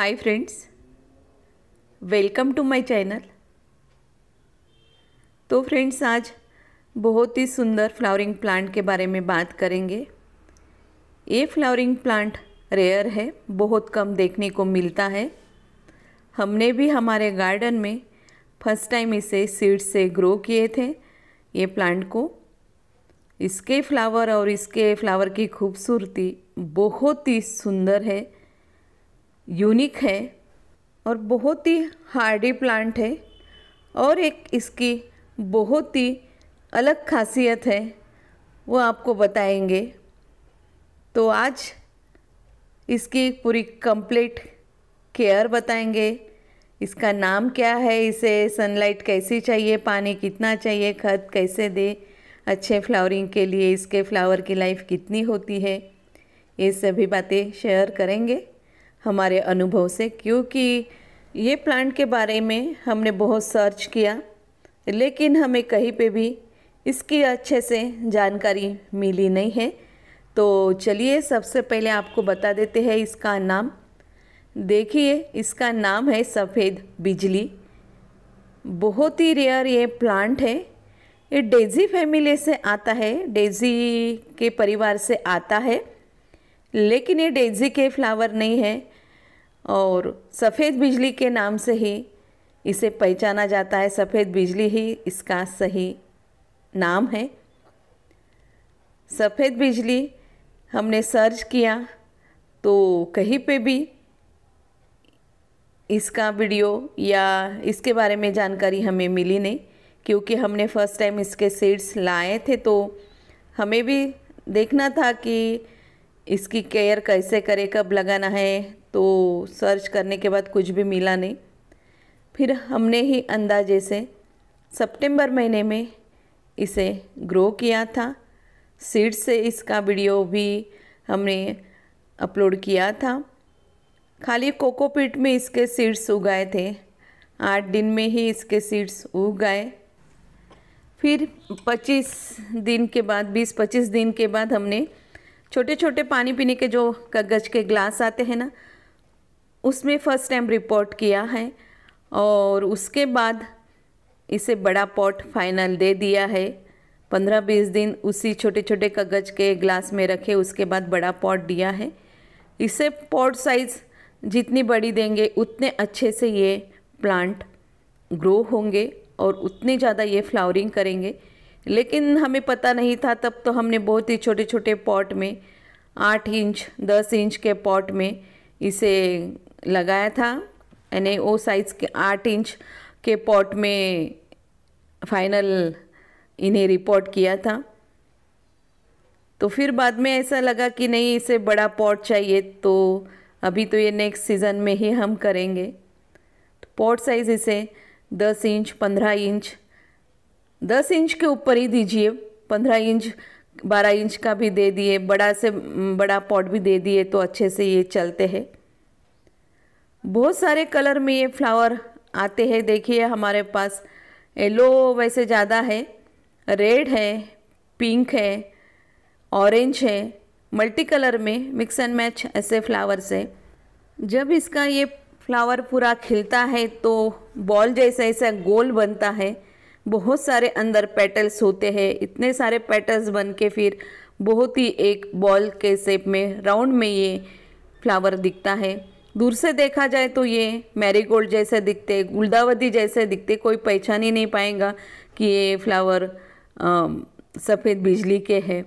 hi friends welcome to my channel तो friends आज बहुत ही सुंदर फ्लावरिंग प्लांट के बारे में बात करेंगे ये फ्लावरिंग प्लांट रेयर है बहुत कम देखने को मिलता है हमने भी हमारे गार्डन में फर्स्ट टाइम इसे सीड्स से ग्रो किए थे ये प्लांट को इसके फ्लावर और इसके फ्लावर की खूबसूरती बहुत ही सुंदर है यूनिक है और बहुत ही हार्डी प्लांट है और एक इसकी बहुत ही अलग खासियत है वो आपको बताएंगे तो आज इसकी पूरी कंप्लीट केयर बताएंगे इसका नाम क्या है इसे सनलाइट कैसी चाहिए पानी कितना चाहिए खत कैसे दे अच्छे फ्लावरिंग के लिए इसके फ्लावर की लाइफ कितनी होती है ये सभी बातें शेयर करेंगे हमारे अनुभव से क्योंकि ये प्लांट के बारे में हमने बहुत सर्च किया लेकिन हमें कहीं पे भी इसकी अच्छे से जानकारी मिली नहीं है तो चलिए सबसे पहले आपको बता देते हैं इसका नाम देखिए इसका नाम है सफ़ेद बिजली बहुत ही रेयर ये प्लांट है ये डेजी फैमिली से आता है डेजी के परिवार से आता है लेकिन ये डेजी के फ्लावर नहीं है और सफ़ेद बिजली के नाम से ही इसे पहचाना जाता है सफ़ेद बिजली ही इसका सही नाम है सफ़ेद बिजली हमने सर्च किया तो कहीं पे भी इसका वीडियो या इसके बारे में जानकारी हमें मिली नहीं क्योंकि हमने फ़र्स्ट टाइम इसके सीड्स लाए थे तो हमें भी देखना था कि इसकी केयर कैसे करें कब लगाना है तो सर्च करने के बाद कुछ भी मिला नहीं फिर हमने ही अंदाजे से सितंबर महीने में इसे ग्रो किया था सीड से इसका वीडियो भी हमने अपलोड किया था खाली कोकोपीट में इसके सीड्स उगाए थे आठ दिन में ही इसके सीड्स उग गए फिर 25 दिन के बाद 20-25 दिन के बाद हमने छोटे छोटे पानी पीने के जो कागज़ के ग्लास आते हैं ना उसमें फ़र्स्ट टाइम रिपोर्ट किया है और उसके बाद इसे बड़ा पॉट फाइनल दे दिया है पंद्रह बीस दिन उसी छोटे छोटे कागज़ के ग्लास में रखे उसके बाद बड़ा पॉट दिया है इसे पॉट साइज़ जितनी बड़ी देंगे उतने अच्छे से ये प्लांट ग्रो होंगे और उतने ज़्यादा ये फ्लावरिंग करेंगे लेकिन हमें पता नहीं था तब तो हमने बहुत ही छोटे छोटे पॉट में आठ इंच दस इंच के पॉट में इसे लगाया था यानी वो साइज़ के आठ इंच के पॉट में फाइनल इन्हें रिपोर्ट किया था तो फिर बाद में ऐसा लगा कि नहीं इसे बड़ा पॉट चाहिए तो अभी तो ये नेक्स्ट सीज़न में ही हम करेंगे तो पॉट साइज़ इसे दस इंच पंद्रह इंच दस इंच के ऊपर ही दीजिए पंद्रह इंच बारह इंच का भी दे दिए बड़ा से बड़ा पॉट भी दे दिए तो अच्छे से ये चलते हैं बहुत सारे कलर में ये फ्लावर आते हैं देखिए हमारे पास येलो वैसे ज़्यादा है रेड है पिंक है ऑरेंज है मल्टी कलर में मिक्स एंड मैच ऐसे फ्लावर से जब इसका ये फ्लावर पूरा खिलता है तो बॉल जैसा ऐसा गोल बनता है बहुत सारे अंदर पेटल्स होते हैं इतने सारे पेटल्स बन के फिर बहुत ही एक बॉल के शेप में राउंड में ये फ्लावर दिखता है दूर से देखा जाए तो ये मैरीगोल्ड जैसे दिखते गुलदावदी जैसे दिखते कोई पहचान ही नहीं पाएगा कि ये फ्लावर सफ़ेद बिजली के है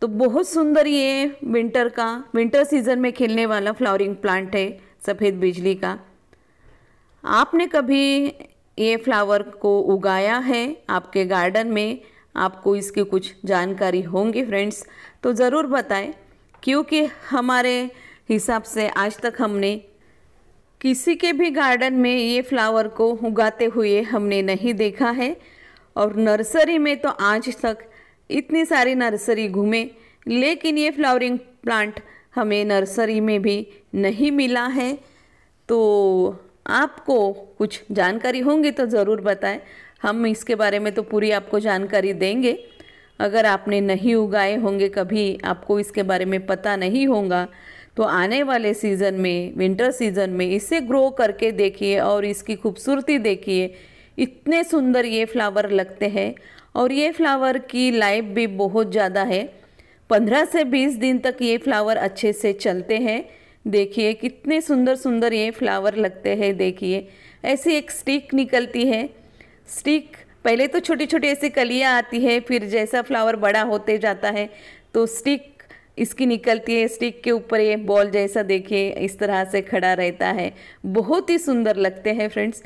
तो बहुत सुंदर ये विंटर का विंटर सीज़न में खिलने वाला फ्लावरिंग प्लांट है सफ़ेद बिजली का आपने कभी ये फ्लावर को उगाया है आपके गार्डन में आपको इसकी कुछ जानकारी होंगी फ्रेंड्स तो ज़रूर बताएं क्योंकि हमारे हिसाब से आज तक हमने किसी के भी गार्डन में ये फ्लावर को उगाते हुए हमने नहीं देखा है और नर्सरी में तो आज तक इतनी सारी नर्सरी घूमे लेकिन ये फ्लावरिंग प्लांट हमें नर्सरी में भी नहीं मिला है तो आपको कुछ जानकारी होंगी तो ज़रूर बताएं हम इसके बारे में तो पूरी आपको जानकारी देंगे अगर आपने नहीं उगाए होंगे कभी आपको इसके बारे में पता नहीं होगा तो आने वाले सीज़न में विंटर सीज़न में इसे ग्रो करके देखिए और इसकी खूबसूरती देखिए इतने सुंदर ये फ्लावर लगते हैं और ये फ्लावर की लाइफ भी बहुत ज़्यादा है पंद्रह से बीस दिन तक ये फ्लावर अच्छे से चलते हैं देखिए कितने सुंदर सुंदर ये फ्लावर लगते हैं देखिए ऐसी एक स्टिक निकलती है स्टिक पहले तो छोटी छोटी ऐसी कलियाँ आती है फिर जैसा फ्लावर बड़ा होते जाता है तो स्टिक इसकी निकलती है स्टिक के ऊपर ये बॉल जैसा देखिए इस तरह से खड़ा रहता है बहुत ही सुंदर लगते हैं फ्रेंड्स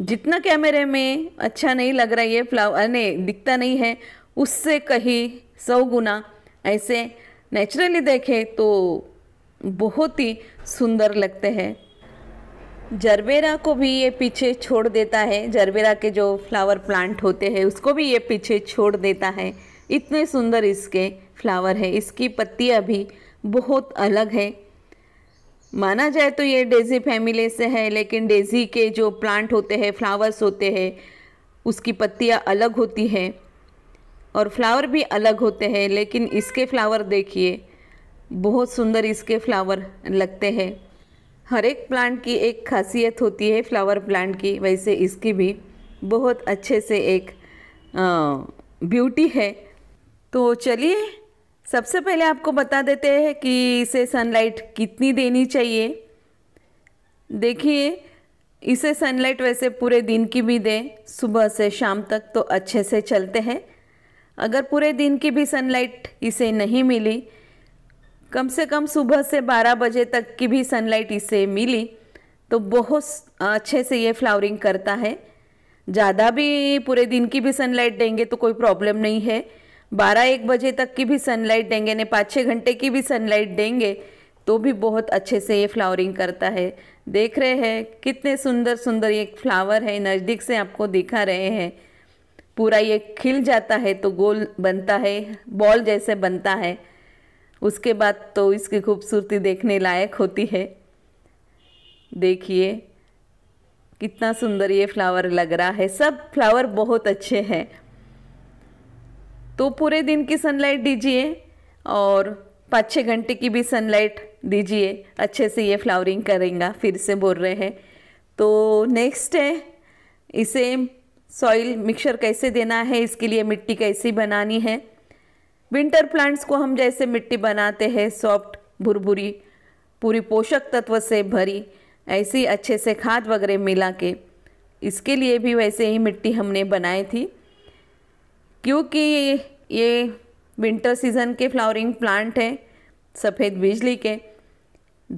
जितना कैमरे में अच्छा नहीं लग रहा ये फ्लावर नहीं दिखता नहीं है उससे कहीं सौ गुना ऐसे नेचुरली देखें तो बहुत ही सुंदर लगते हैं जरबेरा को भी ये पीछे छोड़ देता है जरबेरा के जो फ्लावर प्लांट होते हैं उसको भी ये पीछे छोड़ देता है इतने सुंदर इसके फ्लावर है इसकी पत्तियाँ भी बहुत अलग है माना जाए तो ये डेज़ी फैमिली से है लेकिन डेज़ी के जो प्लांट होते हैं फ्लावर्स होते हैं उसकी पत्तियाँ अलग होती है और फ्लावर भी अलग होते हैं लेकिन इसके फ्लावर देखिए बहुत सुंदर इसके फ्लावर लगते हैं हर एक प्लांट की एक खासियत होती है फ्लावर प्लांट की वैसे इसकी भी बहुत अच्छे से एक ब्यूटी है तो चलिए सबसे पहले आपको बता देते हैं कि इसे सनलाइट कितनी देनी चाहिए देखिए इसे सनलाइट वैसे पूरे दिन की भी दें सुबह से शाम तक तो अच्छे से चलते हैं अगर पूरे दिन की भी सनलाइट इसे नहीं मिली कम से कम सुबह से 12 बजे तक की भी सनलाइट इसे मिली तो बहुत अच्छे से ये फ्लावरिंग करता है ज़्यादा भी पूरे दिन की भी सनलाइट देंगे तो कोई प्रॉब्लम नहीं है बारह एक बजे तक की भी सनलाइट देंगे ने पाँच छः घंटे की भी सनलाइट देंगे तो भी बहुत अच्छे से ये फ्लावरिंग करता है देख रहे हैं कितने सुंदर सुंदर ये फ्लावर है नज़दीक से आपको दिखा रहे हैं पूरा ये खिल जाता है तो गोल बनता है बॉल जैसे बनता है उसके बाद तो इसकी खूबसूरती देखने लायक होती है देखिए कितना सुंदर ये फ्लावर लग रहा है सब फ्लावर बहुत अच्छे हैं तो पूरे दिन की सनलाइट दीजिए और पाँच छः घंटे की भी सनलाइट दीजिए अच्छे से ये फ्लावरिंग करेगा फिर से बोल रहे हैं तो नेक्स्ट है इसे सॉइल मिक्सर कैसे देना है इसके लिए मिट्टी कैसी बनानी है विंटर प्लांट्स को हम जैसे मिट्टी बनाते हैं सॉफ्ट भुरभुरी पूरी पोषक तत्व से भरी ऐसी अच्छे से खाद वगैरह मिला के इसके लिए भी वैसे ही मिट्टी हमने बनाई थी क्योंकि ये विंटर सीजन के फ्लावरिंग प्लांट हैं सफ़ेद बिजली के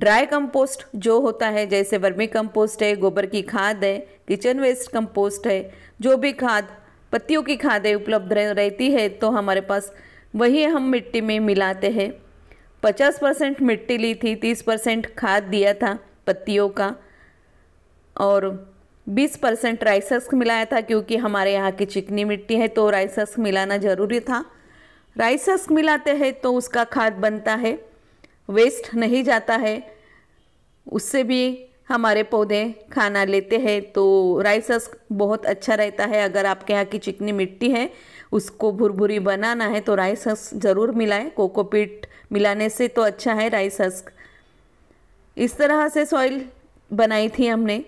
ड्राई कंपोस्ट जो होता है जैसे वर्मी कंपोस्ट है गोबर की खाद है किचन वेस्ट कंपोस्ट है जो भी खाद पत्तियों की खादें उपलब्ध रहती है तो हमारे पास वही हम मिट्टी में मिलाते हैं पचास परसेंट मिट्टी ली थी तीस परसेंट खाद दिया था पत्तियों का और 20 परसेंट राइस हस्क मिलाया था क्योंकि हमारे यहाँ की चिकनी मिट्टी है तो राइस हस्क मिलाना ज़रूरी था राइस हस्क मिलाते हैं तो उसका खाद बनता है वेस्ट नहीं जाता है उससे भी हमारे पौधे खाना लेते हैं तो राइस हस्क बहुत अच्छा रहता है अगर आपके यहाँ की चिकनी मिट्टी है उसको भुरभुरी बनाना है तो राइस हस्क ज़रूर मिलाएं कोकोपीट मिलाने से तो अच्छा है राइस हस्क इस तरह से सॉइल बनाई थी हमने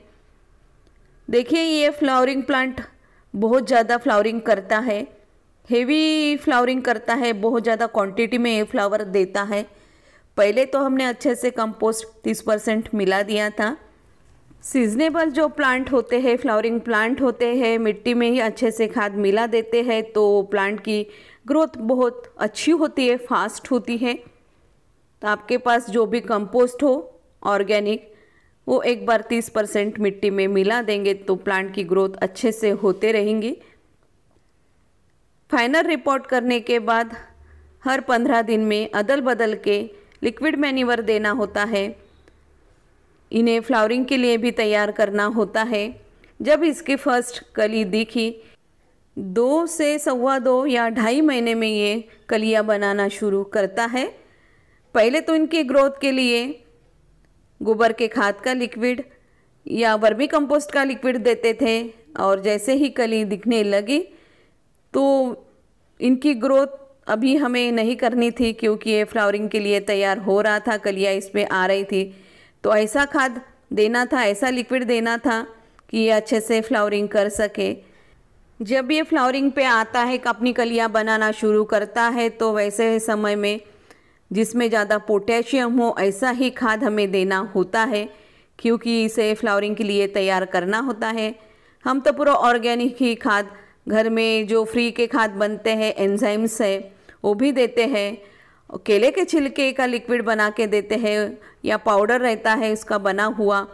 देखिए ये फ्लावरिंग प्लांट बहुत ज़्यादा फ्लावरिंग करता है हेवी फ्लावरिंग करता है बहुत ज़्यादा क्वांटिटी में ये फ्लावर देता है पहले तो हमने अच्छे से कंपोस्ट 30 परसेंट मिला दिया था सीजनेबल जो प्लांट होते हैं फ्लावरिंग प्लांट होते हैं मिट्टी में ही अच्छे से खाद मिला देते हैं तो प्लांट की ग्रोथ बहुत अच्छी होती है फास्ट होती है तो आपके पास जो भी कंपोस्ट हो ऑर्गेनिक वो एक बार 30 परसेंट मिट्टी में मिला देंगे तो प्लांट की ग्रोथ अच्छे से होते रहेंगी फाइनल रिपोर्ट करने के बाद हर पंद्रह दिन में अदल बदल के लिक्विड मैन्यूवर देना होता है इन्हें फ्लावरिंग के लिए भी तैयार करना होता है जब इसकी फर्स्ट कली दिखी दो से सवा दो या ढाई महीने में ये कलियाँ बनाना शुरू करता है पहले तो इनकी ग्रोथ के लिए गोबर के खाद का लिक्विड या वर्मी कंपोस्ट का लिक्विड देते थे और जैसे ही कली दिखने लगी तो इनकी ग्रोथ अभी हमें नहीं करनी थी क्योंकि ये फ्लावरिंग के लिए तैयार हो रहा था कलियाँ इस पर आ रही थी तो ऐसा खाद देना था ऐसा लिक्विड देना था कि ये अच्छे से फ्लावरिंग कर सके जब ये फ्लावरिंग पे आता है अपनी कलियाँ बनाना शुरू करता है तो वैसे समय में जिसमें ज़्यादा पोटेशियम हो ऐसा ही खाद हमें देना होता है क्योंकि इसे फ्लावरिंग के लिए तैयार करना होता है हम तो पूरा ऑर्गेनिक ही खाद घर में जो फ्री के खाद बनते हैं एंजाइम्स है वो भी देते हैं केले के छिलके का लिक्विड बना के देते हैं या पाउडर रहता है उसका बना हुआ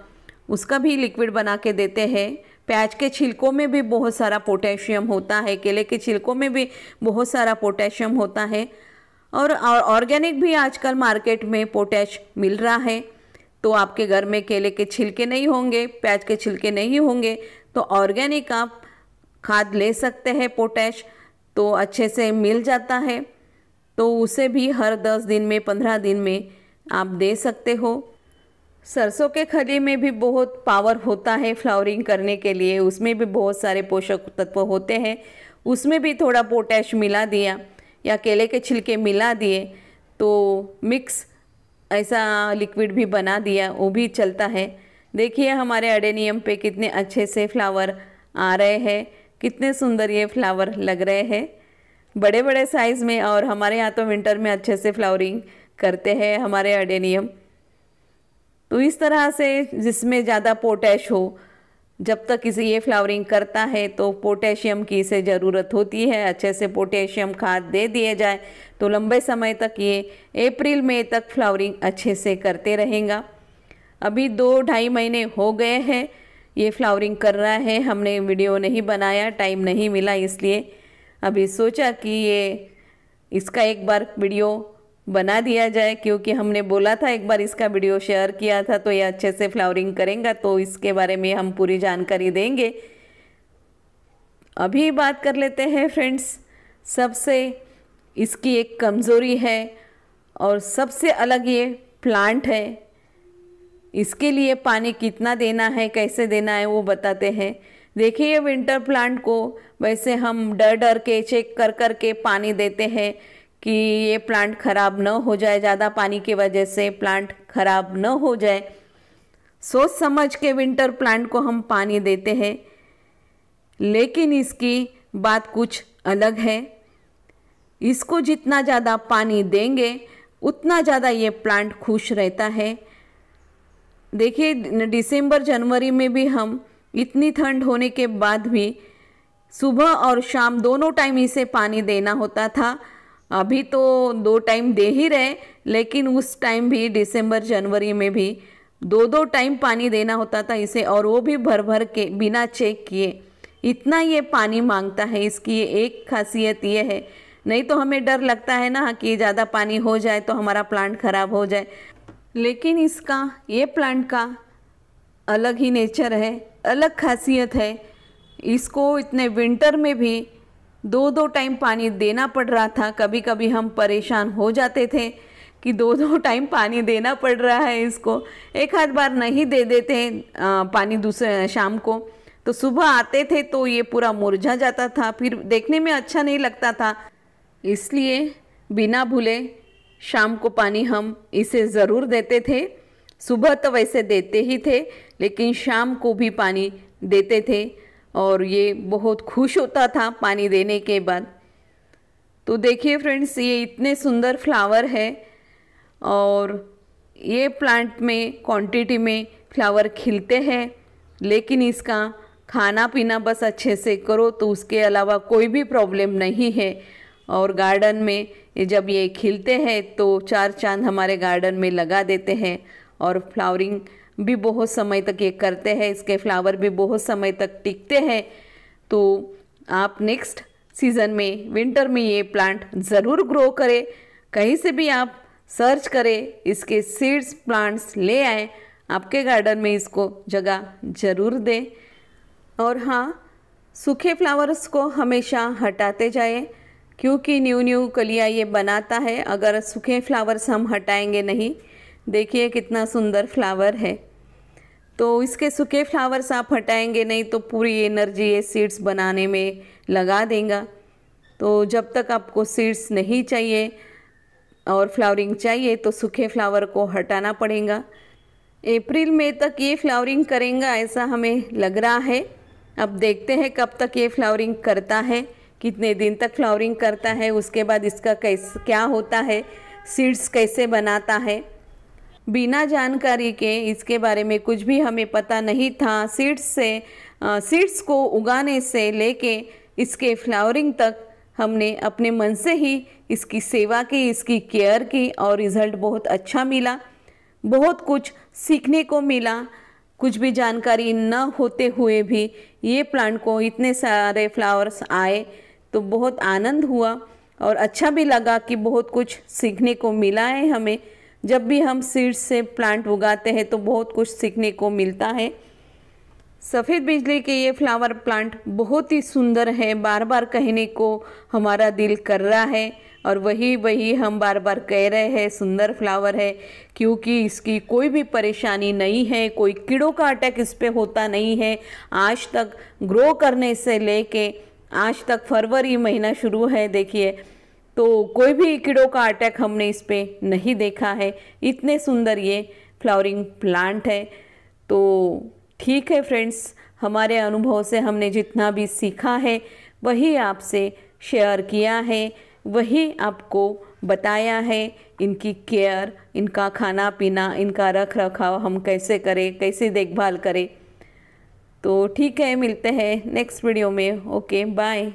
उसका भी लिक्विड बना के देते हैं प्याज के छिलकों में भी बहुत सारा पोटेशियम होता है केले के छिलकों में भी बहुत सारा पोटेशियम होता है और ऑर्गेनिक भी आजकल मार्केट में पोटैश मिल रहा है तो आपके घर में केले के छिलके नहीं होंगे प्याज के छिलके नहीं होंगे तो ऑर्गेनिक आप खाद ले सकते हैं पोटैश तो अच्छे से मिल जाता है तो उसे भी हर दस दिन में पंद्रह दिन में आप दे सकते हो सरसों के खली में भी बहुत पावर होता है फ्लावरिंग करने के लिए उसमें भी बहुत सारे पोषक तत्व होते हैं उसमें भी थोड़ा पोटैश मिला दिया या केले के छिलके मिला दिए तो मिक्स ऐसा लिक्विड भी बना दिया वो भी चलता है देखिए हमारे अडेनियम पे कितने अच्छे से फ्लावर आ रहे हैं कितने सुंदर ये फ्लावर लग रहे हैं बड़े बड़े साइज़ में और हमारे यहाँ तो विंटर में अच्छे से फ्लावरिंग करते हैं हमारे अडेनियम तो इस तरह से जिसमें ज़्यादा पोटैश हो जब तक इसे ये फ्लावरिंग करता है तो पोटेशियम की इसे ज़रूरत होती है अच्छे से पोटेशियम खाद दे दिए जाए तो लंबे समय तक ये अप्रैल मई तक फ्लावरिंग अच्छे से करते रहेगा अभी दो ढाई महीने हो गए हैं ये फ्लावरिंग कर रहा है हमने वीडियो नहीं बनाया टाइम नहीं मिला इसलिए अभी सोचा कि ये इसका एक बार वीडियो बना दिया जाए क्योंकि हमने बोला था एक बार इसका वीडियो शेयर किया था तो ये अच्छे से फ्लावरिंग करेगा तो इसके बारे में हम पूरी जानकारी देंगे अभी बात कर लेते हैं फ्रेंड्स सबसे इसकी एक कमज़ोरी है और सबसे अलग ये प्लांट है इसके लिए पानी कितना देना है कैसे देना है वो बताते हैं देखिए ये विंटर प्लांट को वैसे हम डर डर के चेक कर कर के पानी देते हैं कि ये प्लांट खराब न हो जाए ज़्यादा पानी की वजह से प्लांट खराब न हो जाए सोच समझ के विंटर प्लांट को हम पानी देते हैं लेकिन इसकी बात कुछ अलग है इसको जितना ज़्यादा पानी देंगे उतना ज़्यादा ये प्लांट खुश रहता है देखिए दिसंबर जनवरी में भी हम इतनी ठंड होने के बाद भी सुबह और शाम दोनों टाइम इसे पानी देना होता था अभी तो दो टाइम दे ही रहे लेकिन उस टाइम भी दिसंबर जनवरी में भी दो दो टाइम पानी देना होता था इसे और वो भी भर भर के बिना चेक किए इतना ये पानी मांगता है इसकी ये एक खासियत ये है नहीं तो हमें डर लगता है ना कि ज़्यादा पानी हो जाए तो हमारा प्लांट ख़राब हो जाए लेकिन इसका ये प्लांट का अलग ही नेचर है अलग खासियत है इसको इतने विंटर में भी दो दो टाइम पानी देना पड़ रहा था कभी कभी हम परेशान हो जाते थे कि दो दो टाइम पानी देना पड़ रहा है इसको एक आध बार नहीं दे देते पानी दूसरे शाम को तो सुबह आते थे तो ये पूरा मुरझा जाता था फिर देखने में अच्छा नहीं लगता था इसलिए बिना भूले शाम को पानी हम इसे ज़रूर देते थे सुबह तो वैसे देते ही थे लेकिन शाम को भी पानी देते थे और ये बहुत खुश होता था पानी देने के बाद तो देखिए फ्रेंड्स ये इतने सुंदर फ्लावर है और ये प्लांट में क्वांटिटी में फ्लावर खिलते हैं लेकिन इसका खाना पीना बस अच्छे से करो तो उसके अलावा कोई भी प्रॉब्लम नहीं है और गार्डन में जब ये खिलते हैं तो चार चांद हमारे गार्डन में लगा देते हैं और फ्लावरिंग भी बहुत समय तक ये करते हैं इसके फ्लावर भी बहुत समय तक टिकते हैं तो आप नेक्स्ट सीज़न में विंटर में ये प्लांट ज़रूर ग्रो करें कहीं से भी आप सर्च करें इसके सीड्स प्लांट्स ले आए आपके गार्डन में इसको जगह ज़रूर दें और हाँ सूखे फ्लावर्स को हमेशा हटाते जाए क्योंकि न्यू न्यू कलिया ये बनाता है अगर सूखे फ्लावर्स हम हटाएंगे नहीं देखिए कितना सुंदर फ्लावर है तो इसके सूखे फ्लावर्स आप हटाएंगे नहीं तो पूरी एनर्जी ये सीड्स बनाने में लगा देगा तो जब तक आपको सीड्स नहीं चाहिए और फ्लावरिंग चाहिए तो सूखे फ्लावर को हटाना पड़ेगा अप्रैल में तक ये फ्लावरिंग करेगा ऐसा हमें लग रहा है अब देखते हैं कब तक ये फ्लावरिंग करता है कितने दिन तक फ्लावरिंग करता है उसके बाद इसका कैस क्या होता है सीड्स कैसे बनाता है बिना जानकारी के इसके बारे में कुछ भी हमें पता नहीं था सीड्स से सीड्स को उगाने से लेके इसके फ्लावरिंग तक हमने अपने मन से ही इसकी सेवा की इसकी केयर की और रिज़ल्ट बहुत अच्छा मिला बहुत कुछ सीखने को मिला कुछ भी जानकारी न होते हुए भी ये प्लांट को इतने सारे फ्लावर्स आए तो बहुत आनंद हुआ और अच्छा भी लगा कि बहुत कुछ सीखने को मिला है हमें जब भी हम सीड्स से प्लांट उगाते हैं तो बहुत कुछ सीखने को मिलता है सफ़ेद बिजली के ये फ्लावर प्लांट बहुत ही सुंदर है बार बार कहने को हमारा दिल कर रहा है और वही वही हम बार बार कह रहे हैं सुंदर फ्लावर है क्योंकि इसकी कोई भी परेशानी नहीं है कोई कीड़ों का अटैक इस पर होता नहीं है आज तक ग्रो करने से लेके आज तक फरवरी महीना शुरू है देखिए तो कोई भी कीड़ों का अटैक हमने इस पर नहीं देखा है इतने सुंदर ये फ्लावरिंग प्लांट है तो ठीक है फ्रेंड्स हमारे अनुभव से हमने जितना भी सीखा है वही आपसे शेयर किया है वही आपको बताया है इनकी केयर इनका खाना पीना इनका रख रखाव हम कैसे करें कैसे देखभाल करें तो ठीक है मिलते हैं नेक्स्ट वीडियो में ओके बाय